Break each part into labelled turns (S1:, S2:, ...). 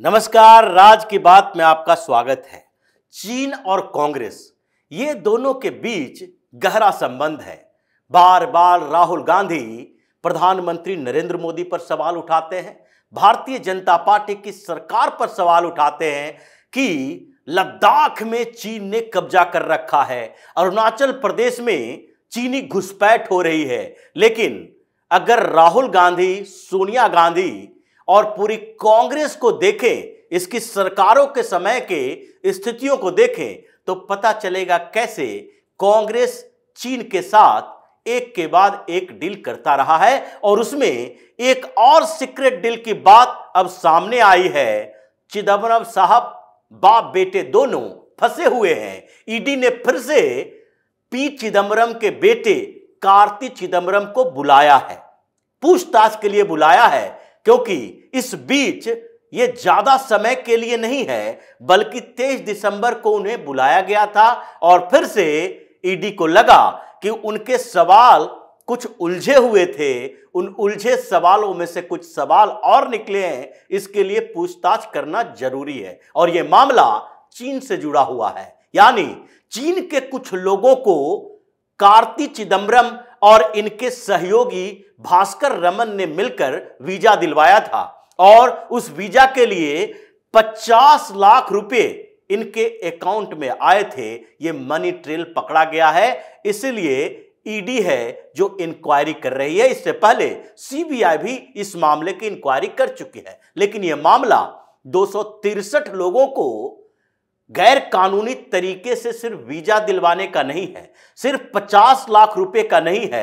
S1: नमस्कार राज की बात में आपका स्वागत है चीन और कांग्रेस ये दोनों के बीच गहरा संबंध है बार बार राहुल गांधी प्रधानमंत्री नरेंद्र मोदी पर सवाल उठाते हैं भारतीय जनता पार्टी की सरकार पर सवाल उठाते हैं कि लद्दाख में चीन ने कब्जा कर रखा है अरुणाचल प्रदेश में चीनी घुसपैठ हो रही है लेकिन अगर राहुल गांधी सोनिया गांधी और पूरी कांग्रेस को देखें इसकी सरकारों के समय के स्थितियों को देखें तो पता चलेगा कैसे कांग्रेस चीन के साथ एक के बाद एक डील करता रहा है और उसमें एक और सीक्रेट डील की बात अब सामने आई है चिदम्बरम साहब बाप बेटे दोनों फंसे हुए हैं ईडी ने फिर से पी चिदम्बरम के बेटे कार्ति चिदम्बरम को बुलाया है पूछताछ के लिए बुलाया है क्योंकि इस बीच ये ज्यादा समय के लिए नहीं है बल्कि 23 दिसंबर को उन्हें बुलाया गया था और फिर से ईडी को लगा कि उनके सवाल कुछ उलझे हुए थे उन उलझे सवालों में से कुछ सवाल और निकले हैं इसके लिए पूछताछ करना जरूरी है और यह मामला चीन से जुड़ा हुआ है यानी चीन के कुछ लोगों को कार्ति चिदंबरम और इनके सहयोगी भास्कर रमन ने मिलकर वीजा दिलवाया था और उस वीजा के लिए 50 लाख रुपए इनके अकाउंट में आए थे ये मनी ट्रेल पकड़ा गया है इसलिए ईडी है जो इंक्वायरी कर रही है इससे पहले सीबीआई भी इस मामले की इंक्वायरी कर चुकी है लेकिन यह मामला दो लोगों को गैर कानूनी तरीके से सिर्फ वीजा दिलवाने का नहीं है सिर्फ 50 लाख रुपए का नहीं है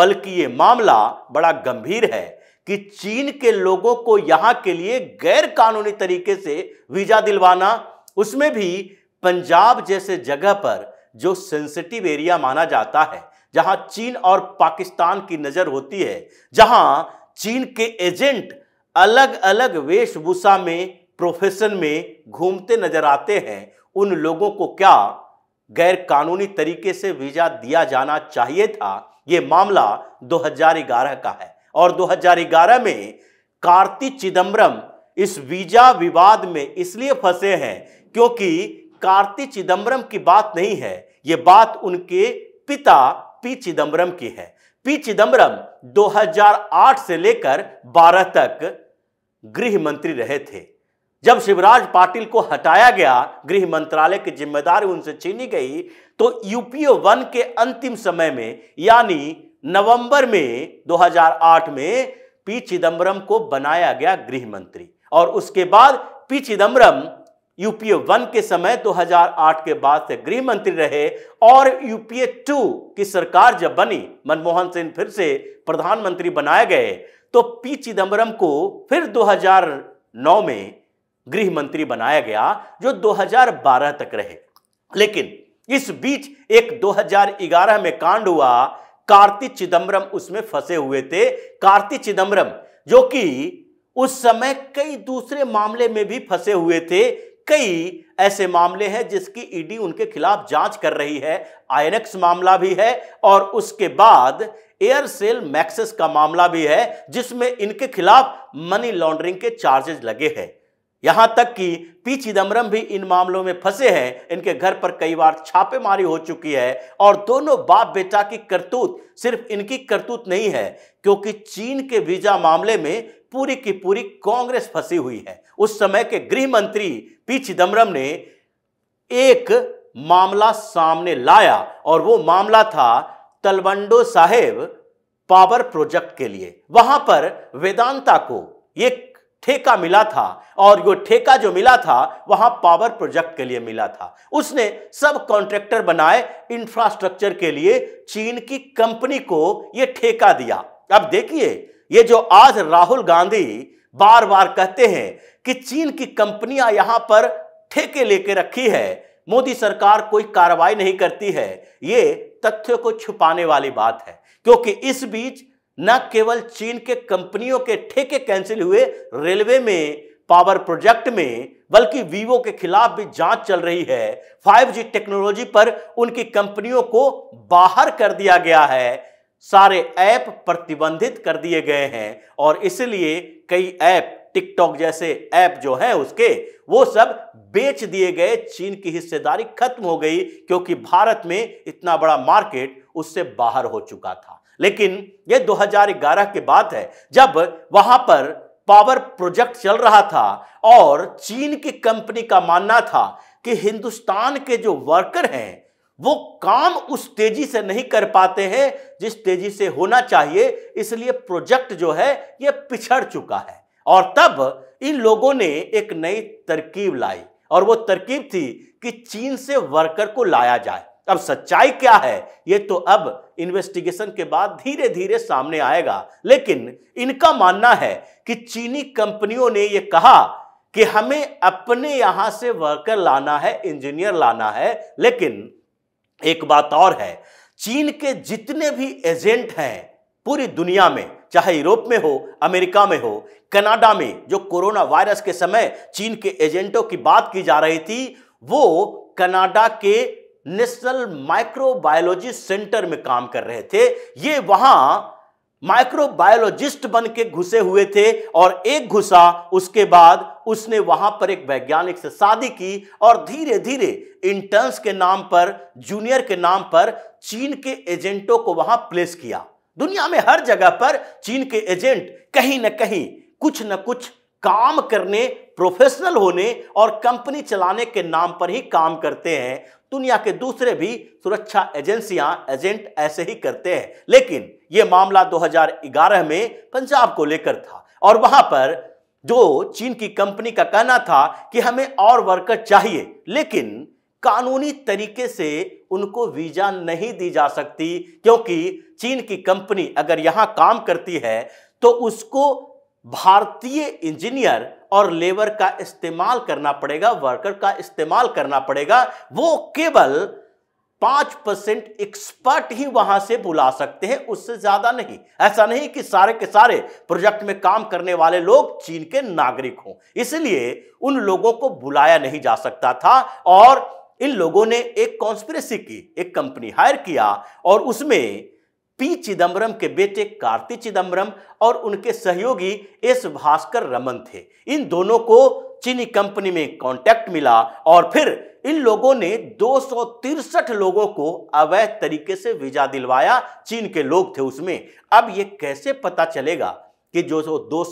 S1: बल्कि ये मामला बड़ा गंभीर है कि चीन के लोगों को यहां के लिए गैर कानूनी तरीके से वीजा दिलवाना उसमें भी पंजाब जैसे जगह पर जो सेंसिटिव एरिया माना जाता है जहां चीन और पाकिस्तान की नजर होती है जहां चीन के एजेंट अलग अलग वेशभूषा में प्रोफेशन में घूमते नजर आते हैं उन लोगों को क्या गैर कानूनी तरीके से वीजा दिया जाना चाहिए था यह मामला 2011 का है और 2011 में कार्ति चिदंबरम इस वीजा विवाद में इसलिए फंसे हैं क्योंकि कार्ति चिदम्बरम की बात नहीं है ये बात उनके पिता पी चिदम्बरम की है पी चिदंबरम 2008 से लेकर 12 तक गृह मंत्री रहे थे जब शिवराज पाटिल को हटाया गया गृह मंत्रालय की जिम्मेदारी उनसे छीनी गई तो यूपीए वन के अंतिम समय में यानी नवंबर में 2008 में पी चिदम्बरम को बनाया गया गृह मंत्री और उसके बाद पी चिदम्बरम यूपीए वन के समय 2008 के बाद से गृह मंत्री रहे और यूपीए टू की सरकार जब बनी मनमोहन सिंह फिर से प्रधानमंत्री बनाए गए तो पी चिदम्बरम को फिर 2009 में गृह मंत्री बनाया गया जो 2012 तक रहे लेकिन इस बीच एक 2011 में कांड हुआ कार्ति चिदंबरम उसमें फंसे हुए थे कार्ति चिदंबरम जो कि उस समय कई दूसरे मामले में भी फंसे हुए थे कई ऐसे मामले हैं जिसकी ईडी उनके खिलाफ जांच कर रही है आईएनएक्स मामला भी है और उसके बाद एयरसेल मैक्सिस का मामला भी है जिसमें इनके खिलाफ मनी लॉन्ड्रिंग के चार्जेस लगे हैं यहां तक कि पी चिदम्बरम भी इन मामलों में फंसे हैं इनके घर पर कई बार छापेमारी हो चुकी है और दोनों बाप बेटा की करतूत सिर्फ इनकी करतूत नहीं है क्योंकि चीन के वीजा मामले में पूरी की पूरी कांग्रेस फंसी हुई है उस समय के गृह मंत्री पी चिदम्बरम ने एक मामला सामने लाया और वो मामला था तलवंडो साहेब पावर प्रोजेक्ट के लिए वहां पर वेदांता को ये ठेका मिला था और वो ठेका जो मिला था वहाँ पावर प्रोजेक्ट के लिए मिला था उसने सब कॉन्ट्रैक्टर बनाए इंफ्रास्ट्रक्चर के लिए चीन की कंपनी को ये ठेका दिया अब देखिए ये जो आज राहुल गांधी बार बार कहते हैं कि चीन की कंपनियां यहां पर ठेके लेके रखी है मोदी सरकार कोई कार्रवाई नहीं करती है ये तथ्य को छुपाने वाली बात है क्योंकि इस बीच न केवल चीन के कंपनियों के ठेके कैंसिल हुए रेलवे में पावर प्रोजेक्ट में बल्कि वीवो के खिलाफ भी जांच चल रही है 5G टेक्नोलॉजी पर उनकी कंपनियों को बाहर कर दिया गया है सारे ऐप प्रतिबंधित कर दिए गए हैं और इसलिए कई ऐप टिकटॉक जैसे ऐप जो हैं उसके वो सब बेच दिए गए चीन की हिस्सेदारी खत्म हो गई क्योंकि भारत में इतना बड़ा मार्केट उससे बाहर हो चुका था लेकिन यह 2011 के बाद है जब वहां पर पावर प्रोजेक्ट चल रहा था और चीन की कंपनी का मानना था कि हिंदुस्तान के जो वर्कर हैं वो काम उस तेजी से नहीं कर पाते हैं जिस तेजी से होना चाहिए इसलिए प्रोजेक्ट जो है ये पिछड़ चुका है और तब इन लोगों ने एक नई तरकीब लाई और वो तरकीब थी कि चीन से वर्कर को लाया जाए अब सच्चाई क्या है ये तो अब इन्वेस्टिगेशन के बाद धीरे धीरे सामने आएगा लेकिन इनका मानना है कि चीनी कंपनियों ने ये कहा कि हमें अपने यहां से वर्कर लाना है इंजीनियर लाना है लेकिन एक बात और है चीन के जितने भी एजेंट हैं पूरी दुनिया में चाहे यूरोप में हो अमेरिका में हो कनाडा में जो कोरोना वायरस के समय चीन के एजेंटों की बात की जा रही थी वो कनाडा के नेशनल माइक्रोबायोलॉजी सेंटर में काम कर रहे थे ये वहां माइक्रोबायोलॉजिस्ट बन के घुसे हुए थे और एक घुसा उसके बाद उसने वहां पर एक वैज्ञानिक से शादी की और धीरे धीरे इंटर्न्स के नाम पर जूनियर के नाम पर चीन के एजेंटों को वहां प्लेस किया दुनिया में हर जगह पर चीन के एजेंट कहीं ना कहीं कुछ न कुछ काम करने प्रोफेशनल होने और कंपनी चलाने के नाम पर ही काम करते हैं दुनिया के दूसरे भी सुरक्षा एजेंसियां एजेंट ऐसे ही करते हैं लेकिन यह मामला 2011 में पंजाब को लेकर था और वहां पर जो चीन की कंपनी का कहना था कि हमें और वर्कर चाहिए लेकिन कानूनी तरीके से उनको वीजा नहीं दी जा सकती क्योंकि चीन की कंपनी अगर यहां काम करती है तो उसको भारतीय इंजीनियर और लेबर का इस्तेमाल करना पड़ेगा वर्कर का इस्तेमाल करना पड़ेगा वो केवल पांच परसेंट एक्सपर्ट ही वहां से बुला सकते हैं उससे ज्यादा नहीं ऐसा नहीं कि सारे के सारे प्रोजेक्ट में काम करने वाले लोग चीन के नागरिक हों इसलिए उन लोगों को बुलाया नहीं जा सकता था और इन लोगों ने एक कॉन्स्पिरेसी की एक कंपनी हायर किया और उसमें पी चिदम्बरम के बेटे कार्ति चिदम्बरम और उनके सहयोगी एस भास्कर रमन थे इन दोनों को चीनी कंपनी में कॉन्टैक्ट मिला और फिर इन लोगों ने दो लोगों को अवैध तरीके से वीजा दिलवाया चीन के लोग थे उसमें अब ये कैसे पता चलेगा कि जो दो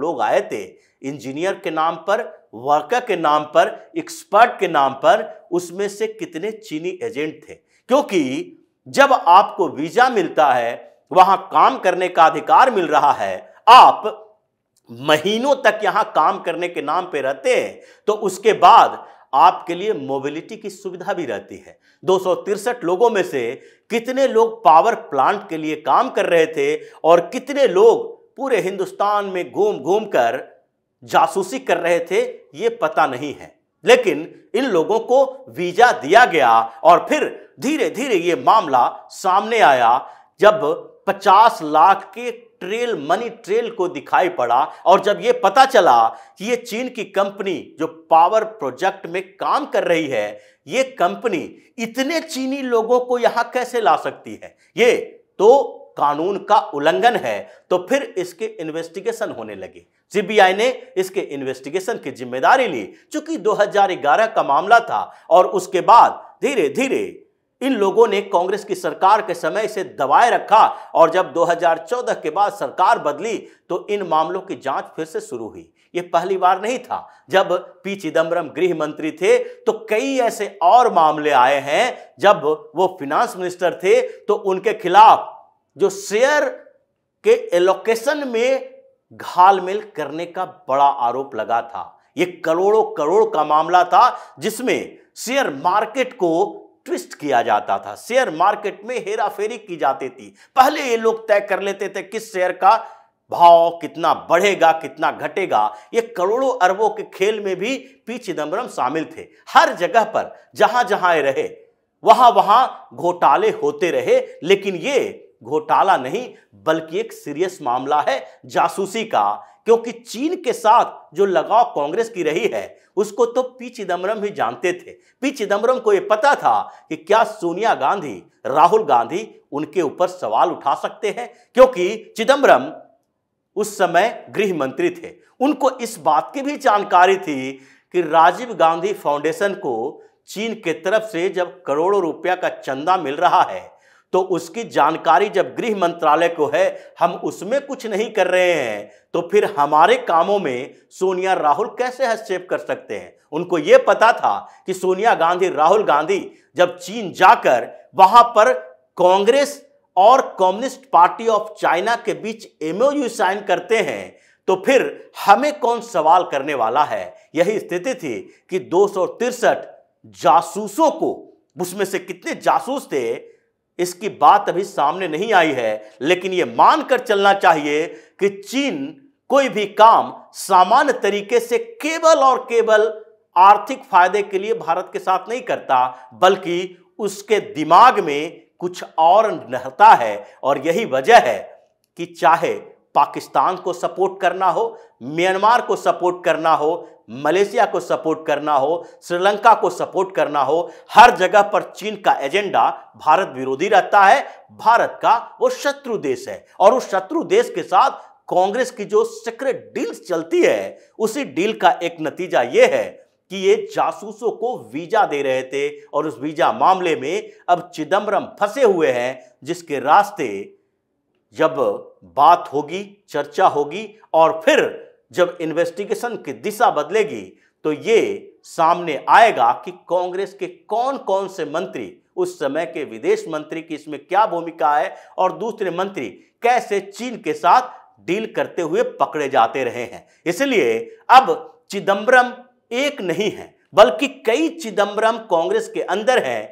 S1: लोग आए थे इंजीनियर के नाम पर वर्कर के नाम पर एक्सपर्ट के नाम पर उसमें से कितने चीनी एजेंट थे क्योंकि जब आपको वीजा मिलता है वहां काम करने का अधिकार मिल रहा है आप महीनों तक यहां काम करने के नाम पे रहते हैं तो उसके बाद आपके लिए मोबिलिटी की सुविधा भी रहती है दो लोगों में से कितने लोग पावर प्लांट के लिए काम कर रहे थे और कितने लोग पूरे हिंदुस्तान में घूम घूम कर जासूसी कर रहे थे ये पता नहीं है लेकिन इन लोगों को वीजा दिया गया और फिर धीरे धीरे ये मामला सामने आया जब 50 लाख के ट्रेल मनी ट्रेल को दिखाई पड़ा और जब ये पता चला कि ये चीन की कंपनी जो पावर प्रोजेक्ट में काम कर रही है ये कंपनी इतने चीनी लोगों को यहां कैसे ला सकती है ये तो कानून का उल्लंघन है तो फिर इसके इन्वेस्टिगेशन होने लगे सीबीआई ने इसके इन्वेस्टिगेशन की जिम्मेदारी ली चूंकि 2011 का मामला था और उसके बाद धीरे धीरे इन लोगों ने कांग्रेस की सरकार के समय इसे दबाए रखा और जब 2014 के बाद सरकार बदली तो इन मामलों की जांच फिर से शुरू हुई ये पहली बार नहीं था जब पी चिदम्बरम गृह मंत्री थे तो कई ऐसे और मामले आए हैं जब वो फिनांस मिनिस्टर थे तो उनके खिलाफ जो शेयर के एलोकेशन में घालमेल करने का बड़ा आरोप लगा था यह करोड़ों करोड़ का मामला था जिसमें शेयर मार्केट को ट्विस्ट किया जाता था शेयर मार्केट में हेरा फेरी की जाती थी पहले ये लोग तय कर लेते थे किस शेयर का भाव कितना बढ़ेगा कितना घटेगा ये करोड़ों अरबों के खेल में भी पी चिदम्बरम शामिल थे हर जगह पर जहां जहां रहे वहां वहां घोटाले होते रहे लेकिन ये घोटाला नहीं बल्कि एक सीरियस मामला है जासूसी का क्योंकि चीन के साथ जो लगाव कांग्रेस की रही है उसको तो पी चिदम्बरम ही जानते थे पी चिदम्बरम को यह पता था कि क्या सोनिया गांधी राहुल गांधी उनके ऊपर सवाल उठा सकते हैं क्योंकि चिदम्बरम उस समय गृह मंत्री थे उनको इस बात की भी जानकारी थी कि राजीव गांधी फाउंडेशन को चीन के तरफ से जब करोड़ों रुपया का चंदा मिल रहा है तो उसकी जानकारी जब गृह मंत्रालय को है हम उसमें कुछ नहीं कर रहे हैं तो फिर हमारे कामों में सोनिया राहुल कैसे हस्तक्षेप कर सकते हैं उनको यह पता था कि सोनिया गांधी राहुल गांधी जब चीन जाकर वहां पर कांग्रेस और कम्युनिस्ट पार्टी ऑफ चाइना के बीच एमओयू साइन करते हैं तो फिर हमें कौन सवाल करने वाला है यही स्थिति थी कि दो जासूसों को उसमें से कितने जासूस थे इसकी बात अभी सामने नहीं आई है लेकिन यह मानकर चलना चाहिए कि चीन कोई भी काम सामान्य तरीके से केवल और केवल आर्थिक फायदे के लिए भारत के साथ नहीं करता बल्कि उसके दिमाग में कुछ और नहता है और यही वजह है कि चाहे पाकिस्तान को सपोर्ट करना हो म्यांमार को सपोर्ट करना हो मलेशिया को सपोर्ट करना हो श्रीलंका को सपोर्ट करना हो हर जगह पर चीन का एजेंडा भारत विरोधी रहता है भारत का वो शत्रु देश है और उस शत्रु देश के साथ कांग्रेस की जो सीक्रेट डील चलती है उसी डील का एक नतीजा ये है कि ये जासूसों को वीजा दे रहे थे और उस वीजा मामले में अब चिदम्बरम फंसे हुए हैं जिसके रास्ते जब बात होगी चर्चा होगी और फिर जब इन्वेस्टिगेशन की दिशा बदलेगी तो ये सामने आएगा कि कांग्रेस के कौन कौन से मंत्री उस समय के विदेश मंत्री की इसमें क्या भूमिका है और दूसरे मंत्री कैसे चीन के साथ डील करते हुए पकड़े जाते रहे हैं इसलिए अब चिदंबरम एक नहीं है बल्कि कई चिदंबरम कांग्रेस के अंदर हैं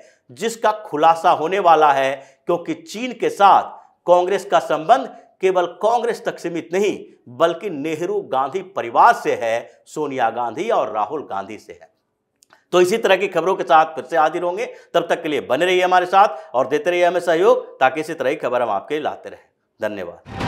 S1: जिसका खुलासा होने वाला है क्योंकि चीन के साथ कांग्रेस का संबंध केवल कांग्रेस तक सीमित नहीं बल्कि नेहरू गांधी परिवार से है सोनिया गांधी और राहुल गांधी से है तो इसी तरह की खबरों के साथ फिर से हाजिर होंगे तब तक के लिए बने रहिए हमारे साथ और देते रहिए हमें सहयोग ताकि इसी तरह की खबर हम आपके लाते रहें धन्यवाद